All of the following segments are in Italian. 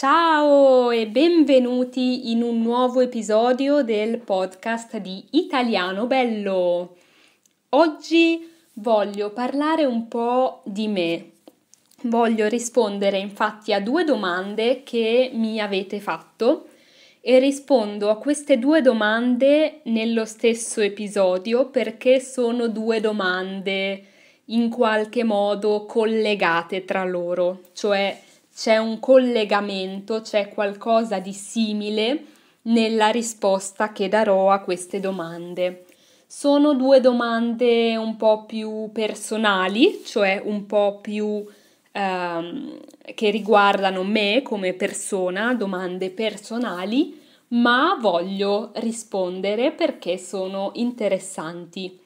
Ciao e benvenuti in un nuovo episodio del podcast di Italiano Bello. Oggi voglio parlare un po' di me. Voglio rispondere infatti a due domande che mi avete fatto e rispondo a queste due domande nello stesso episodio perché sono due domande in qualche modo collegate tra loro, cioè c'è un collegamento, c'è qualcosa di simile nella risposta che darò a queste domande. Sono due domande un po' più personali, cioè un po' più ehm, che riguardano me come persona, domande personali, ma voglio rispondere perché sono interessanti.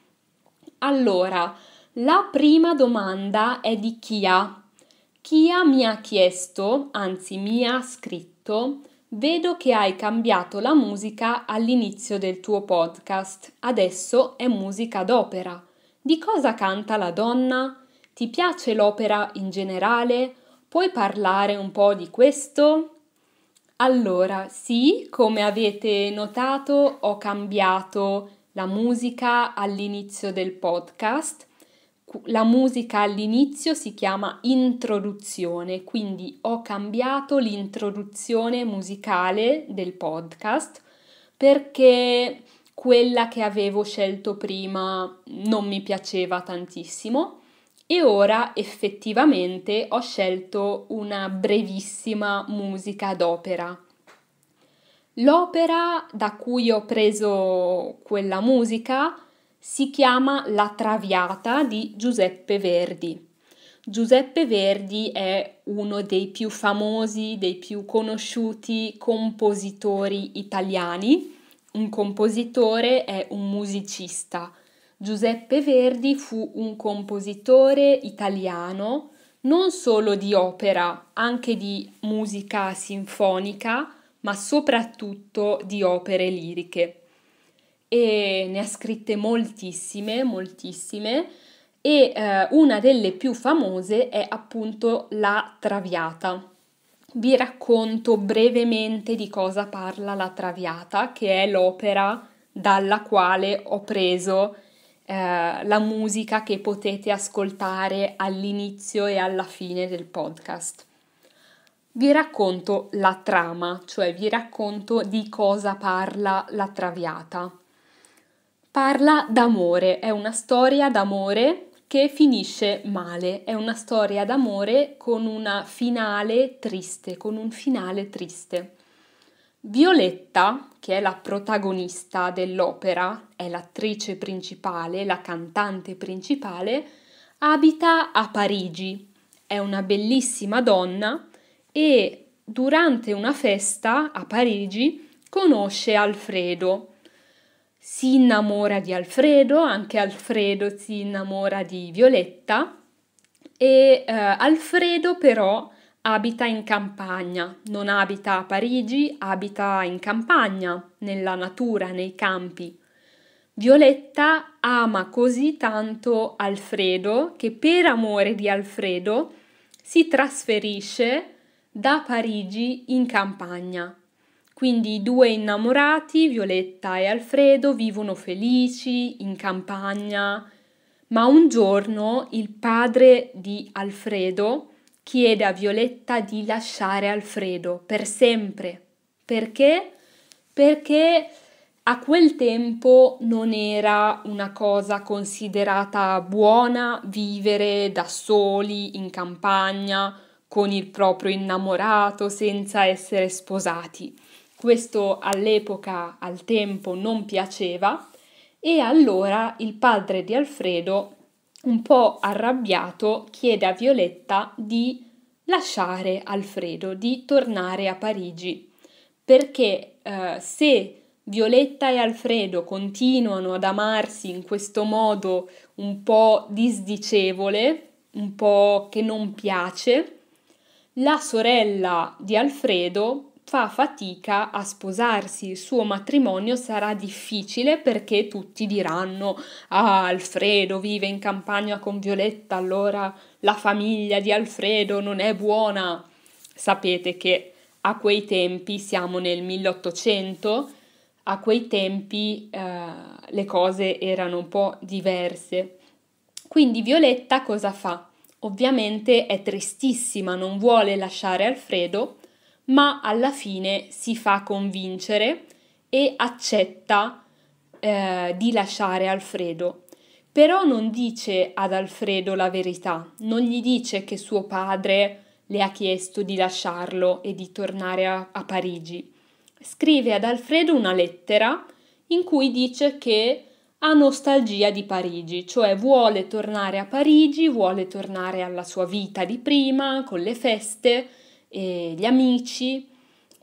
Allora, la prima domanda è di Kia Kia mi ha chiesto, anzi mi ha scritto, vedo che hai cambiato la musica all'inizio del tuo podcast, adesso è musica d'opera. Di cosa canta la donna? Ti piace l'opera in generale? Puoi parlare un po' di questo? Allora, sì, come avete notato, ho cambiato la musica all'inizio del podcast la musica all'inizio si chiama introduzione, quindi ho cambiato l'introduzione musicale del podcast perché quella che avevo scelto prima non mi piaceva tantissimo e ora effettivamente ho scelto una brevissima musica d'opera. L'opera da cui ho preso quella musica si chiama La Traviata di Giuseppe Verdi. Giuseppe Verdi è uno dei più famosi, dei più conosciuti compositori italiani. Un compositore è un musicista. Giuseppe Verdi fu un compositore italiano non solo di opera, anche di musica sinfonica, ma soprattutto di opere liriche e ne ha scritte moltissime, moltissime e eh, una delle più famose è appunto La Traviata. Vi racconto brevemente di cosa parla La Traviata, che è l'opera dalla quale ho preso eh, la musica che potete ascoltare all'inizio e alla fine del podcast. Vi racconto la trama, cioè vi racconto di cosa parla la traviata. Parla d'amore, è una storia d'amore che finisce male, è una storia d'amore con una finale triste, con un finale triste. Violetta, che è la protagonista dell'opera, è l'attrice principale, la cantante principale, abita a Parigi. È una bellissima donna e durante una festa a Parigi conosce Alfredo, si innamora di Alfredo, anche Alfredo si innamora di Violetta e eh, Alfredo però abita in campagna, non abita a Parigi, abita in campagna, nella natura, nei campi. Violetta ama così tanto Alfredo che per amore di Alfredo si trasferisce da Parigi in campagna. Quindi i due innamorati, Violetta e Alfredo, vivono felici in campagna, ma un giorno il padre di Alfredo chiede a Violetta di lasciare Alfredo per sempre. Perché? Perché a quel tempo non era una cosa considerata buona vivere da soli in campagna con il proprio innamorato senza essere sposati. Questo all'epoca, al tempo, non piaceva e allora il padre di Alfredo, un po' arrabbiato, chiede a Violetta di lasciare Alfredo, di tornare a Parigi, perché eh, se Violetta e Alfredo continuano ad amarsi in questo modo un po' disdicevole, un po' che non piace, la sorella di Alfredo fa fatica a sposarsi, il suo matrimonio sarà difficile perché tutti diranno ah Alfredo vive in campagna con Violetta, allora la famiglia di Alfredo non è buona. Sapete che a quei tempi, siamo nel 1800, a quei tempi eh, le cose erano un po' diverse. Quindi Violetta cosa fa? Ovviamente è tristissima, non vuole lasciare Alfredo ma alla fine si fa convincere e accetta eh, di lasciare Alfredo. Però non dice ad Alfredo la verità, non gli dice che suo padre le ha chiesto di lasciarlo e di tornare a, a Parigi. Scrive ad Alfredo una lettera in cui dice che ha nostalgia di Parigi, cioè vuole tornare a Parigi, vuole tornare alla sua vita di prima, con le feste, eh, gli amici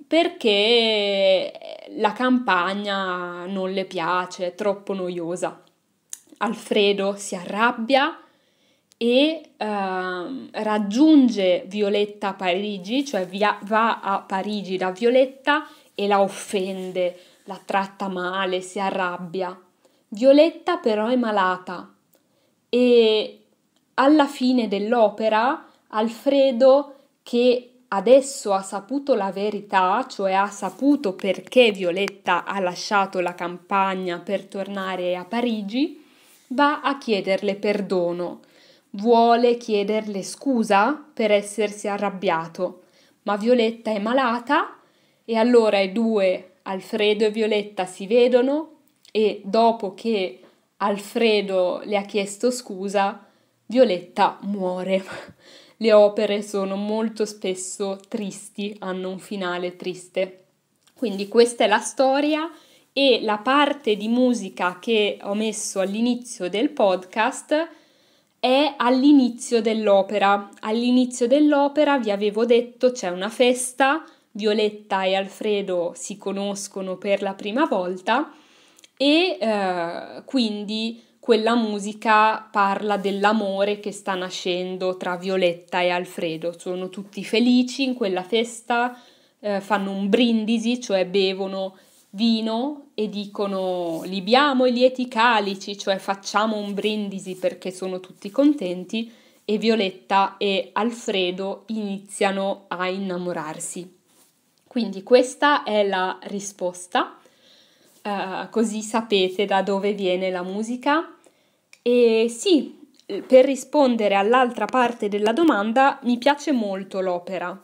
perché la campagna non le piace, è troppo noiosa. Alfredo si arrabbia e eh, raggiunge Violetta a Parigi, cioè via, va a Parigi da Violetta e la offende, la tratta male, si arrabbia. Violetta però è malata e alla fine dell'opera Alfredo che adesso ha saputo la verità, cioè ha saputo perché Violetta ha lasciato la campagna per tornare a Parigi, va a chiederle perdono. Vuole chiederle scusa per essersi arrabbiato, ma Violetta è malata e allora i due, Alfredo e Violetta, si vedono e dopo che Alfredo le ha chiesto scusa, Violetta muore. le opere sono molto spesso tristi, hanno un finale triste. Quindi questa è la storia e la parte di musica che ho messo all'inizio del podcast è all'inizio dell'opera. All'inizio dell'opera vi avevo detto c'è una festa, Violetta e Alfredo si conoscono per la prima volta e eh, quindi quella musica parla dell'amore che sta nascendo tra Violetta e Alfredo. Sono tutti felici in quella festa, eh, fanno un brindisi, cioè bevono vino e dicono libiamo i lieti calici, cioè facciamo un brindisi perché sono tutti contenti e Violetta e Alfredo iniziano a innamorarsi. Quindi questa è la risposta. Eh, così sapete da dove viene la musica. E sì, per rispondere all'altra parte della domanda, mi piace molto l'opera,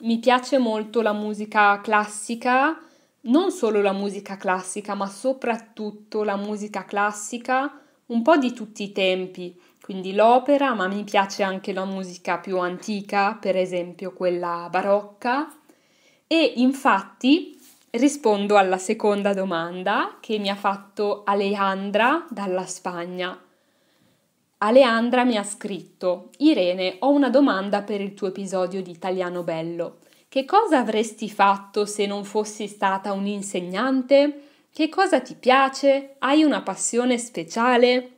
mi piace molto la musica classica, non solo la musica classica, ma soprattutto la musica classica un po' di tutti i tempi, quindi l'opera, ma mi piace anche la musica più antica, per esempio quella barocca. E infatti rispondo alla seconda domanda che mi ha fatto Aleandra dalla Spagna. Aleandra mi ha scritto: Irene, ho una domanda per il tuo episodio di Italiano Bello. Che cosa avresti fatto se non fossi stata un'insegnante? Che cosa ti piace? Hai una passione speciale?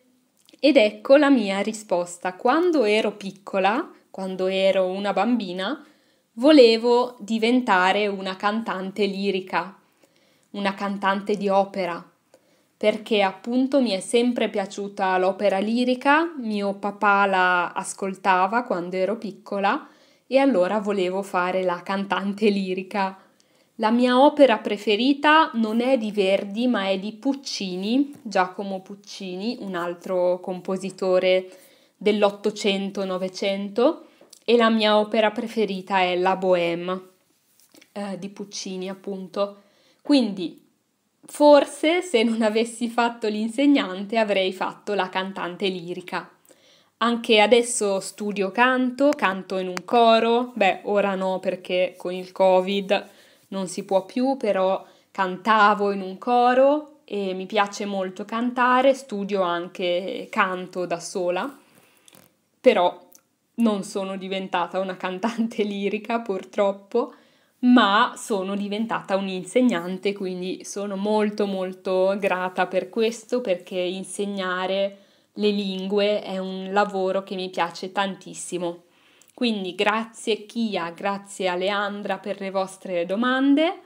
Ed ecco la mia risposta. Quando ero piccola, quando ero una bambina, Volevo diventare una cantante lirica, una cantante di opera, perché appunto mi è sempre piaciuta l'opera lirica, mio papà la ascoltava quando ero piccola e allora volevo fare la cantante lirica. La mia opera preferita non è di Verdi, ma è di Puccini, Giacomo Puccini, un altro compositore dell'Ottocento-Novecento e la mia opera preferita è La Bohème eh, di Puccini, appunto. Quindi forse se non avessi fatto l'insegnante avrei fatto la cantante lirica. Anche adesso studio canto, canto in un coro, beh ora no perché con il covid non si può più, però cantavo in un coro e mi piace molto cantare, studio anche canto da sola, però non sono diventata una cantante lirica purtroppo, ma sono diventata un'insegnante, quindi sono molto molto grata per questo perché insegnare le lingue è un lavoro che mi piace tantissimo. Quindi grazie Kia, grazie Aleandra per le vostre domande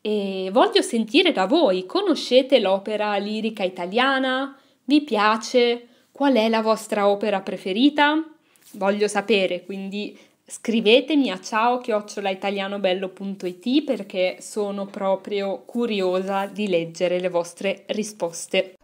e voglio sentire da voi, conoscete l'opera lirica italiana? Vi piace? Qual è la vostra opera preferita? voglio sapere, quindi scrivetemi a ciao chiocciolaitalianobello.it perché sono proprio curiosa di leggere le vostre risposte.